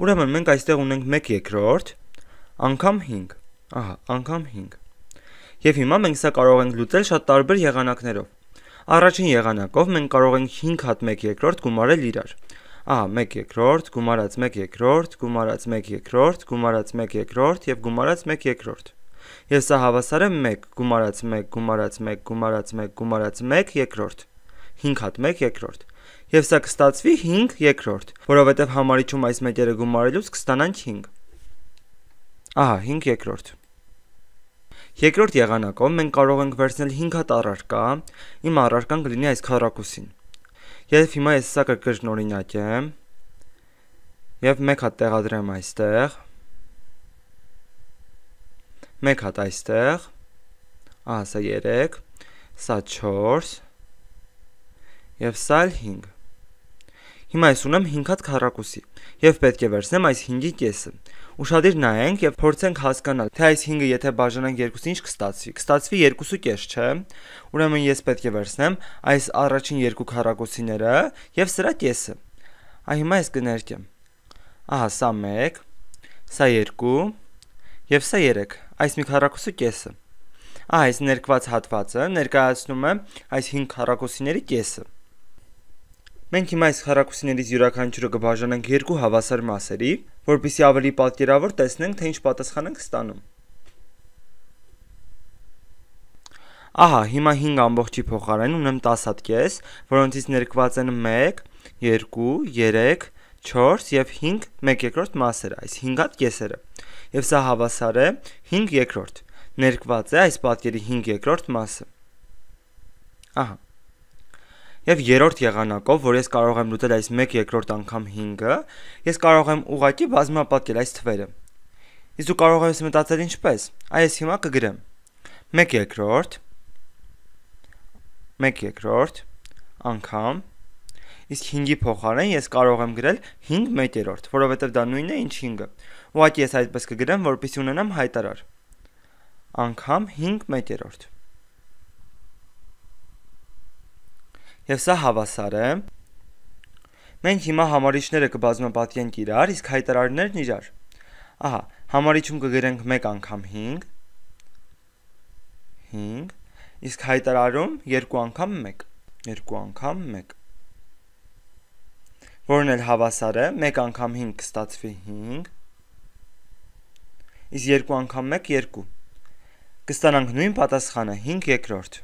Ուրեմն մենք այստեղ ունենք 1/3 անգամ 5։ Ահա, անգամ 5։ Եվ հիմա մենք սա կարող ենք լուծել շատ տարբեր եղանակներով։ Առաջին եղանակով մենք կարող ենք 5 հատ 1/3 գումարել իրար։ Ահա 1/3 գումարած 1/3 գումարած 1/3 գումարած 1/3 եւ գումարած 1/3։ Եվ սա հավասար է 1 գումարած 1 գումարած 1 գումարած 1 գումարած 1/3։ 5 հատ 1/3 եւ սա կստացվի 5 երկրորդ, որովհետեւ համարիչում այս մեջերը գումարելուց կստանանք 5։ Ահա 5 երկրորդ։ Երկրորդ եղանակով մենք կարող ենք վերցնել 5 հատ առարկա, իմ առարկան կլինի այս քառակուսին։ Եվ հիմա ես սա կկրկնօրինակեմ։ Եվ 1 հատ տեղադրեմ այստեղ։ 1 հատ այստեղ։ Ահա սա 3, սա 4 եւ սա 5։ Հիմա ես ունեմ 5 հատ քառակուսի եւ պետք է վերցնեմ այս 5-ի կեսը։ Ուշադիր նայենք եւ փորձենք հասկանալ, թե այս 5-ը եթե բաժանենք 2-ից ինչ կստացվի։ Կստացվի 2.5, չէ՞։ Ուրեմն ես պետք է վերցնեմ այս առաջին երկու քառակուսիները եւ սրա կեսը։ Ա հիմա ես կներկեմ։ Ահա սա 1, սա 2 եւ սա 3, այս մի քառակուսու կեսը։ Ահա այս ներկված հատվածը ներկայացնում է այս 5 քառակուսիների կեսը։ Մենք հիմա այս հերակուսիներից յուրաքանչյուրը կբաժանենք երկու հավասար մասերի, որպիսի ավելի պատկերավոր տեսնենք, թե ինչ պատասխան ենք ստանում։ Ահա, հիմա 5 ամբողջի փոխարեն ունեմ 10 հատկես, որոնցից ներկված են 1, 2, 3, 4 եւ 5 1/2 մասերը, այս 5 հատկեսերը։ Եվ սա հավասար է 5/2։ Ներկված է այս պատկերի 5/2 մասը։ Ահա Եվ երրորդ եղանակով, որ ես կարող եմ լուծել այս 1/2 անգամ 5-ը, ես կարող եմ ուղակի բազմապատկել այս թվերը։ Իսկ դու կարող ես մտածել ինչպես։ Այս հիմա կգրեմ 1/3 1/3 անգամ իսկ 5-ի փոխարեն ես կարող եմ գրել 5 1/3, որովհետև դա նույնն է ինչ 5-ը։ Ուղղակի ես այդպես կգրեմ, որպեսզի ունենամ հայտարար։ Անգամ 5 1/3 եւ սա հավասար է։ Մենք հիմա համարիչները կբազմապատկենք իրար, իսկ հայտարարներն իրար։ Ահա, համարիչում կգրենք 1 անգամ 5 5, իսկ հայտարարում 2 անգամ 1, 2 անգամ 1։ Որն էլ հավասար է, 1 անգամ 5 կստացվի 5, իսկ 2 անգամ 1 2։ Կստանանք նույն պատասխանը 5 երկրորդ։